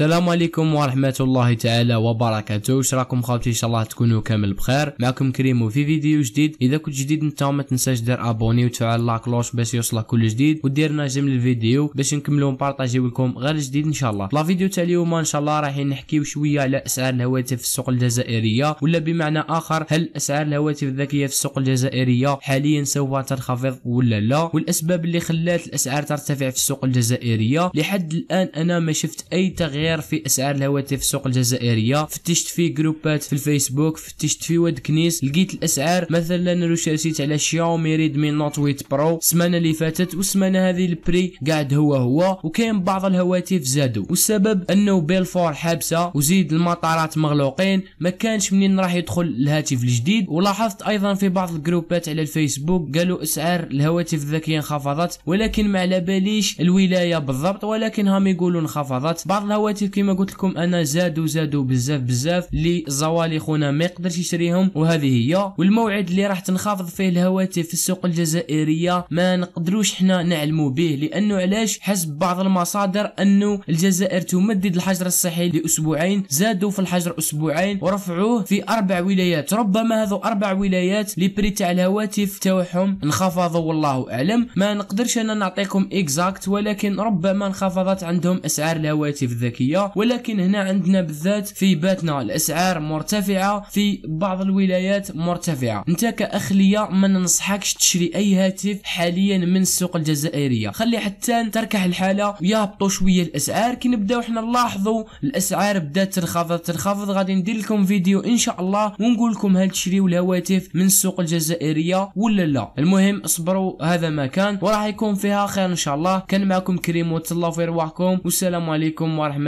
السلام عليكم ورحمة الله تعالى وبركاته واش راكم خاوتي ان شاء الله تكونوا كامل بخير معكم كريمو في فيديو جديد اذا كنت جديد انت ما تنساش دير ابوني وتفعل لا كلوش باش يوصلك كل جديد ودير نجم للفيديو باش نكملوا نبارطاجيو لكم غير الجديد ان شاء الله لا فيديو تاع اليوم ان شاء الله راح نحكيو شويه على اسعار الهواتف في السوق الجزائريه ولا بمعنى اخر هل اسعار الهواتف الذكيه في السوق الجزائريه حاليا سوف تنخفض ولا لا والاسباب اللي خلات الاسعار ترتفع في السوق الجزائريه لحد الان انا ما شفت اي تغيير غير في اسعار الهواتف في السوق الجزائريه فتشت في جروبات في الفيسبوك فتشت في واد كنيس لقيت الاسعار مثلا ريشيرشيت على شاومي ريدمي نوت 8 برو السمانه اللي فاتت والسمانه هذه البري قاعد هو هو وكاين بعض الهواتف زادوا والسبب انه بيلفور حابسه وزيد المطارات مغلوقين ما كانش منين راح يدخل الهاتف الجديد ولاحظت ايضا في بعض الجروبات على الفيسبوك قالوا اسعار الهواتف الذكيه انخفضت ولكن ما على باليش الولايه بالضبط ولكن هم يقولوا انخفضت بعض الهواتف اخواتي كما قلت لكم انا زادوا زادوا بزاف بزاف اللي زوالي خونا ما يقدرش يشريهم وهذه هي والموعد اللي راح تنخفض فيه الهواتف في السوق الجزائريه ما نقدروش حنا نعلموا به لانه علاش حسب بعض المصادر انه الجزائر تمدد الحجر الصحي لاسبوعين زادوا في الحجر اسبوعين ورفعوه في اربع ولايات ربما هذو اربع ولايات لي بري تاع الهواتف تاعهم انخفضوا والله اعلم ما نقدرش انا نعطيكم اكزاكت ولكن ربما انخفضت عندهم اسعار الهواتف الذكيه الملكيه ولكن هنا عندنا بالذات في باتنا الاسعار مرتفعه في بعض الولايات مرتفعه انت كاخ ليا ما ننصحكش تشري اي هاتف حاليا من السوق الجزائريه خلي حتى تركح الحاله ويهبطوا شويه الاسعار كي نبداو حنا نلاحظوا الاسعار بدات تنخفض تنخفض غادي ندير لكم فيديو ان شاء الله ونقول لكم هل تشريو الهواتف من السوق الجزائريه ولا لا المهم اصبروا هذا ما كان وراح يكون فيها خير ان شاء الله كان معكم كريم وتلاو في رواحكم والسلام عليكم ورحمه